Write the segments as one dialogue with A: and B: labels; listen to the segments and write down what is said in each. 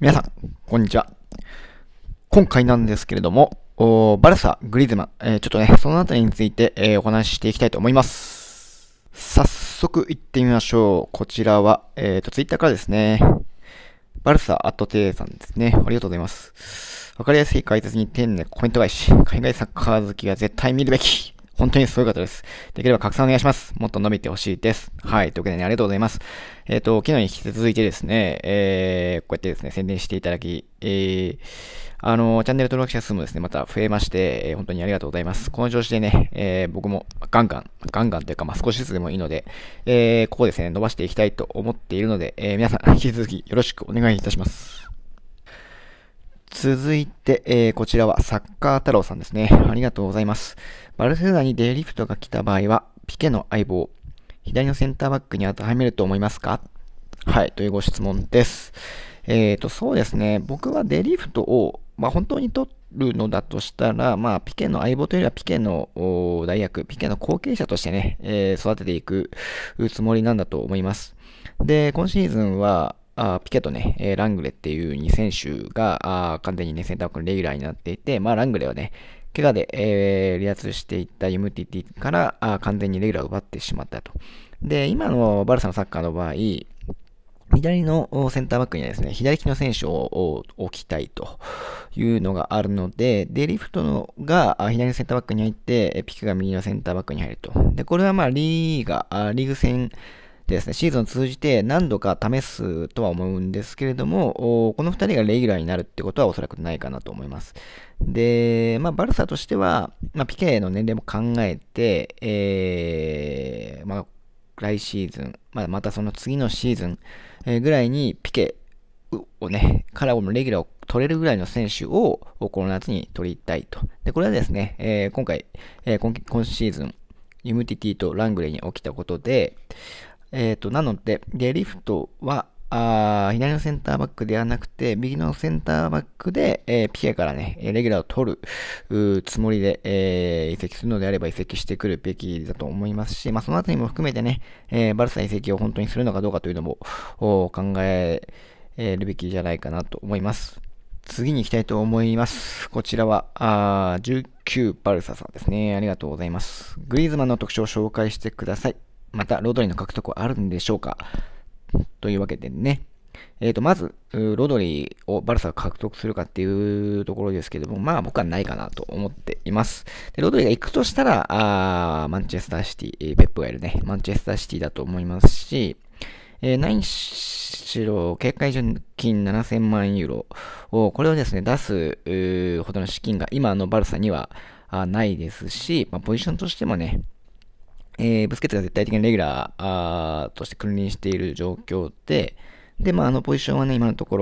A: 皆さん、こんにちは。今回なんですけれども、バルサ、グリズマン、えー、ちょっとね、そのあたりについて、えー、お話ししていきたいと思います。早速行ってみましょう。こちらは、えっ、ー、と、Twitter からですね。バルサ、アットテーさんですね。ありがとうございます。わかりやすい解説に丁寧なコメント返し。海外サッカー好きが絶対見るべき。本当にすごい方です。できれば拡散お願いします。もっと伸びてほしいです。はい。というわけでね、ありがとうございます。えっ、ー、と、昨日に引き続いてですね、えー、こうやってですね、宣伝していただき、えー、あの、チャンネル登録者数もですね、また増えまして、えー、本当にありがとうございます。この調子でね、えー、僕もガンガン、ガンガンというか、まあ、少しずつでもいいので、えー、ここですね、伸ばしていきたいと思っているので、えー、皆さん、引き続きよろしくお願いいたします。続いて、えー、こちらはサッカー太郎さんですね。ありがとうございます。バルセロナにデリフトが来た場合は、ピケの相棒、左のセンターバックに当てはめると思いますかはい、というご質問です。えっ、ー、と、そうですね。僕はデリフトを、まあ、本当に取るのだとしたら、まあ、ピケの相棒というよりは、ピケの代役、ピケの後継者としてね、えー、育てていくつもりなんだと思います。で、今シーズンは、あピケとね、えー、ラングレっていう2選手が、あ完全にね、センターバックのレギュラーになっていて、まあ、ラングレはね、怪我で、えー、離脱していったユムティティからあ完全にレギュラーを奪ってしまったと。で、今のバルサのサッカーの場合、左のセンターバックにはですね、左利きの選手を置きたいというのがあるので、デリフトが左のセンターバックに入って、ピックが右のセンターバックに入ると。で、これはまあリーガ、リーグ戦、でですね、シーズン通じて何度か試すとは思うんですけれども、この2人がレギュラーになるってことはおそらくないかなと思います。で、まあ、バルサとしては、まあ、ピケの年齢も考えて、えー、まあ、来シーズン、まあ、またその次のシーズン、ぐらいにピケをね、からのレギュラーを取れるぐらいの選手をこの夏に取りたいと。で、これはですね、えー、今回、えー、今シーズン、ユムティティとラングレーに起きたことで、えっ、ー、と、なので、デリフトは、あ左のセンターバックではなくて、右のセンターバックで、えー、ピケからね、レギュラーを取るつもりで、えー、移籍するのであれば移籍してくるべきだと思いますし、まあ、そのあたりも含めてね、えー、バルサ移籍を本当にするのかどうかというのも考えるべきじゃないかなと思います。次に行きたいと思います。こちらは、あ19バルサさんですね。ありがとうございます。グリーズマンの特徴を紹介してください。またロドリーの獲得はあるんでしょうかというわけでね、えー、とまず、ロドリーをバルサが獲得するかっていうところですけども、まあ僕はないかなと思っています。でロドリーが行くとしたら、あマンチェスターシティ、ペップがいるね、マンチェスターシティだと思いますし、えー、何しろ、警戒準金7000万ユーロを、これをですね、出すほどの資金が今のバルサにはないですし、まあ、ポジションとしてもね、えー、ブスケツが絶対的なレギュラーとして君臨している状況で、で、まあ、あのポジションはね、今のとこ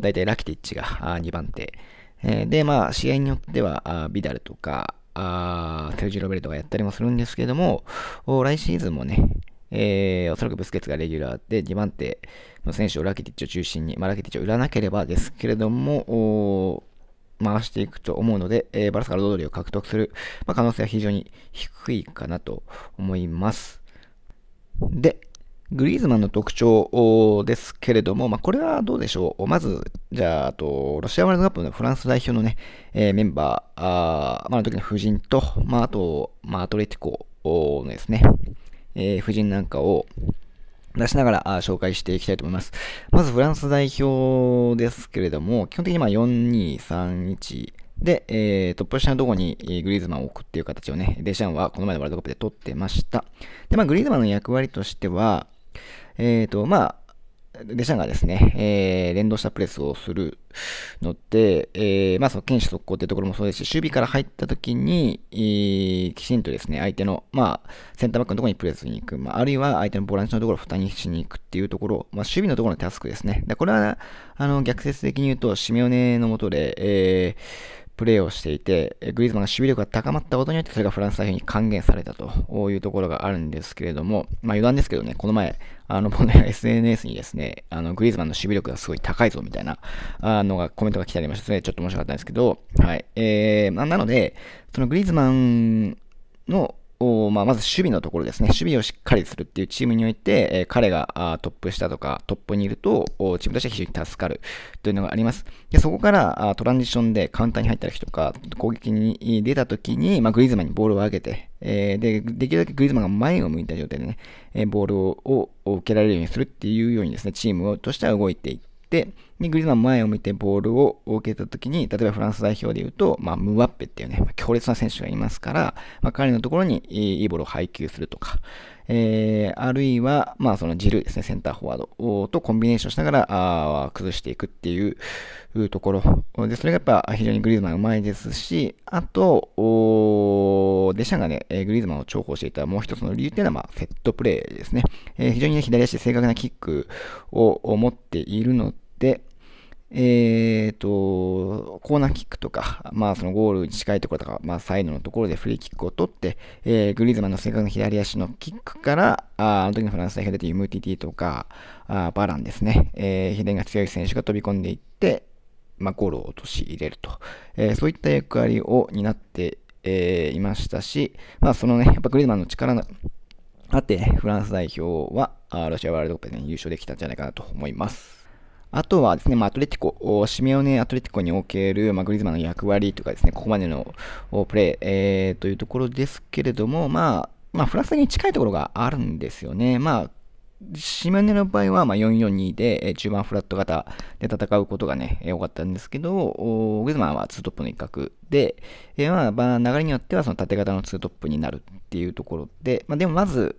A: ろ、大体ラキティッチが2番手。えー、で、まあ、試合によっては、ビダルとか、あセルジロベルトがやったりもするんですけども、来シーズンもね、えー、おそらくブスケツがレギュラーで2番手の選手をラキティッチを中心に、まあ、ラキティッチを売らなければですけれども、回していくと思うので、えー、バラスカルドドリを獲得する、まあ、可能性は非常に低いかなと思います。で、グリーズマンの特徴ですけれども、まあ、これはどうでしょう。まず、じゃあ、あと、ロシアワールドカップのフランス代表のね、えー、メンバー、あまあ、の時の夫人と、まあ、あと、まあ、アトレティコのですね、えー、夫人なんかを、出しながら紹介していきたいと思います。まずフランス代表ですけれども、基本的にまあ4-2-3-1で、えー、トップ下のとこにグリーズマンを置くっていう形をね、デシャンはこの前のワールドカップで取ってました。で、まあグリーズマンの役割としては、えっ、ー、と、まあ、でしたがですね、えー、連動したプレスをするので、えー、まあ、その剣士速攻というところもそうですし、守備から入った時に、えー、きちんとですね、相手の、まあ、センターバックのところにプレスに行く、まあ、あるいは相手のボランチのところを負担にしに行くっていうところ、まあ、守備のところのタスクですね。で、これは、あの、逆説的に言うと、シメオネのもとで、えー、プレーをしていて、グリーズマンが守備力が高まったことによって、それがフランス代表に還元されたというところがあるんですけれども、まあ余談ですけどね、この前、あの、僕の SNS にですね、あの、グリーズマンの守備力がすごい高いぞみたいな、あのが、コメントが来てありましたね。ちょっと面白かったんですけど、はい。えー、まあ、なので、そのグリーズマンの、を、まあ、まず守備のところですね、守備をしっかりするっていうチームにおいて、え彼がトップ下とかトップにいると、チームとしては非常に助かるというのがあります。でそこからあトランジションでカウンターに入ったりとか、攻撃に出た時に、まあ、グリーズマンにボールを上げて、えー、でできるだけグリーズマンが前を向いた状態でね、えボールを受けられるようにするっていうようにですね、チームとしては動いていって、で、グリーズマン前を見てボールを受けた時に、例えばフランス代表で言うと、まあ、ムワッペっていうね、ま強烈な選手がいますから、まあ、彼のところにいいボールを配球するとか、えー、あるいは、まあ、そのジルですね、センターフォワードとコンビネーションしながら、あ崩していくっていうところ。で、それがやっぱ非常にグリーズマンうまいですし、あと、デシャンがね、グリーズマンを重宝していたもう一つの理由っていうのは、まあ、セットプレーですね。えー、非常に、ね、左足で正確なキックを持っているので、えーと、コーナーキックとか、まあそのゴールに近いところとか、まあサイドのところでフリーキックを取って、えー、グリーズマンの正確な左足のキックから、ああの時のフランス代表でいうムティティとか、あバランですね、えー、左が強い選手が飛び込んでいって、まあゴールを落とし入れると、えー、そういった役割を担って、えー、いましたし、まあそのね、やっぱグリーズマンの力の、あって、フランス代表は、ロシアワールドカップで、ね、優勝できたんじゃないかなと思います。あとはですね、まあ、アトレティコ、シメオネ・アトレティコにおける、まあ、グリズマの役割とかですね、ここまでのプレイ、えー、というところですけれども、まあ、まあ、フランスに近いところがあるんですよね。まあ島根の場合は、まあ、442で、え中盤フラット型で戦うことがね、え多かったんですけど、グズマンは2トップの一角で、えまあ、まあ、流れによってはその縦型の2トップになるっていうところで、まあ、でもまず、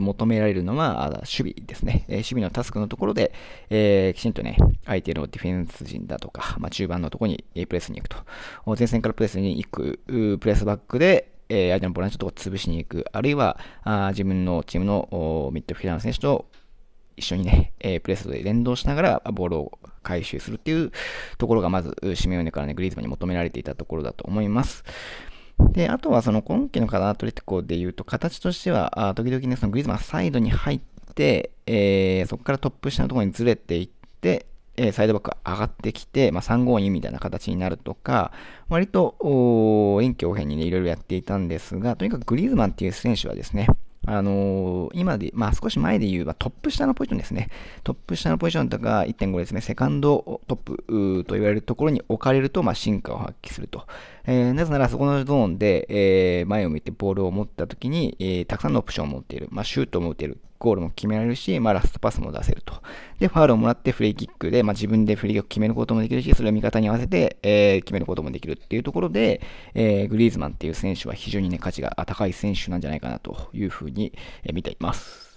A: 求められるのは、守備ですね。え守備のタスクのところで、えー、きちんとね、相手のディフェンス陣だとか、まあ、中盤のところにプレスに行くと。前線からプレスに行く、プレスバックで、え相手のボランチのとこ潰しに行く。あるいは、あ自分のチームのミッドフィルダーの選手と一緒にね、えプレスで連動しながらボールを回収するっていうところがまず、シメオネからね、グリーズマンに求められていたところだと思います。で、あとはその今季のカナトリティコでいうと、形としては、あ時々ね、そのグリーズマンサイドに入って、えー、そこからトップ下のところにずれていって、えー、サイドバックが上がってきて、まあ、352みたいな形になるとか、割と遠距応変にね、いろいろやっていたんですが、とにかくグリーズマンっていう選手はですね、あのー、今で、まあ、少し前で言えばトップ下のポジションですね。トップ下のポジションとか1.5ですね、セカンドトップと言われるところに置かれると、まあ、進化を発揮すると。えー、なぜならそこのゾーンで、えー、前を向いてボールを持った時に、えー、たくさんのオプションを持っている、まあ、シュートも打てる、ゴールも決められるし、まあ、ラストパスも出せると。で、ファウルをもらってフリーキックで、まあ、自分でフリーキック決めることもできるし、それを味方に合わせて、えー、決めることもできるっていうところで、えー、グリーズマンっていう選手は非常にね、価値が高い選手なんじゃないかなというふうに、え見ています。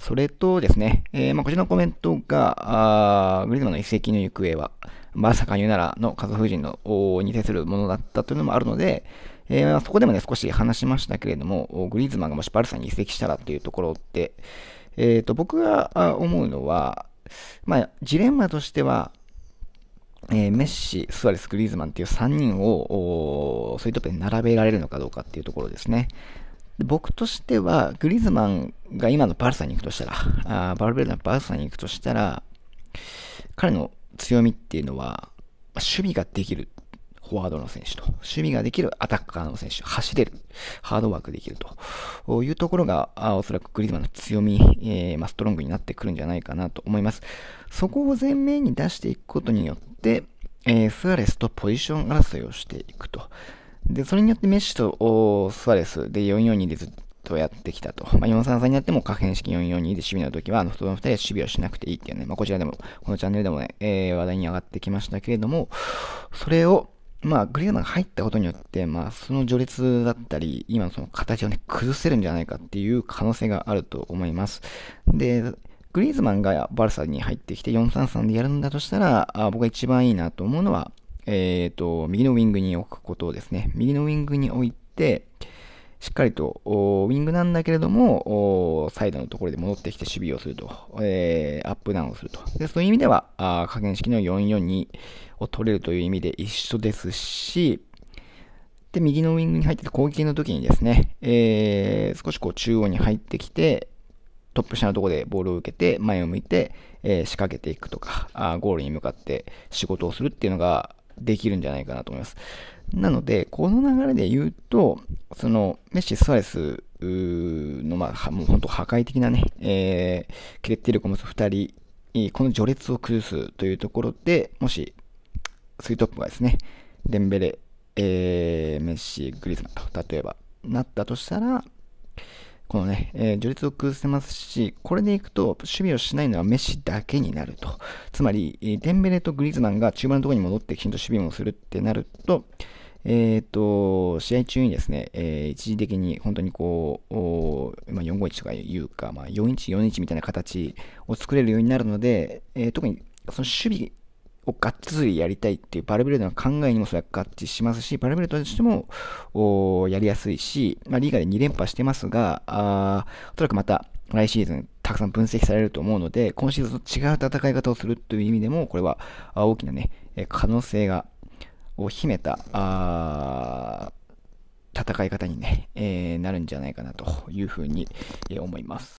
A: それとですね、えー、まあ、こちらのコメントが、グリーズマンの移籍の行方は、まさか言うならの家族夫人のに対するものだったというのもあるので、えー、そこでもね、少し話しましたけれども、グリーズマンがもしバルサに移籍したらというところって、えー、と僕が思うのは、まあ、ジレンマとしては、えー、メッシ、スアレス、グリーズマンっていう3人をそういうとこで並べられるのかどうかっていうところですね。僕としては、グリーズマンが今のバルサに行くとしたら、あバルベルのバルサに行くとしたら、彼の強みっていうのは、守備ができるフォワードの選手と、守備ができるアタッカーの選手、走れる、ハードワークできるというところが、おそらくグリーズマンの強み、えー、まあ、ストロングになってくるんじゃないかなと思います。そこを前面に出していくことによって、えー、スアレスとポジション争いをしていくと。で、それによってメッシとスアレスで442でずっとやってきたと。まあ、433になっても可変式442で守備の時は、あの、太の2人は守備をしなくていいっていうね、まあ、こちらでも、このチャンネルでもね、えー、話題に上がってきましたけれども、それを、まあ、グリーズマンが入ったことによって、まあ、その序列だったり、今のその形をね、崩せるんじゃないかっていう可能性があると思います。で、グリーズマンがバルサに入ってきて433でやるんだとしたら、あ僕が一番いいなと思うのは、えっ、ー、と、右のウィングに置くことをですね。右のウィングに置いて、しっかりと、ウィングなんだけれども、サイドのところで戻ってきて守備をすると、えー、アップダウンをすると。で、そういう意味では、あ加減式の442を取れるという意味で一緒ですし、で、右のウィングに入って攻撃の時にですね、えー、少しこう中央に入ってきて、トップ下のところでボールを受けて、前を向いて、えー、仕掛けていくとかあ、ゴールに向かって仕事をするっていうのが、できるんじゃないかなと思います。なので、この流れで言うと、そのメッシ・スアレスの、まあ、もう本当破壊的なね、えー、決定力を持つ2人、この序列を崩すというところで、もし、スイートップがですね、デンベレ、えー、メッシ、グリズマンと、例えば、なったとしたら、このね、えー、序列を崩せますし、これでいくと、守備をしないのはメッシだけになると。つまり、デンベレとグリーズマンが中盤のところに戻ってきちんと守備もするってなると、えーと、試合中にですね、えー、一時的に本当にこう、まあ、451とかいうか、まあ、414 1みたいな形を作れるようになるので、えー、特にその守備をがっつりやりたいっていうバルベルデの考えにもそれは合致しますし、バルベルデとしてもやりやすいし、まあ、リーガで2連覇してますが、あおそらくまた来シーズンたくさん分析されると思うので、今シーズンと違う戦い方をするという意味でも、これは大きなね、可能性がを秘めた、あ戦い方にね、ねえー、なるんじゃないかなというふうに思います。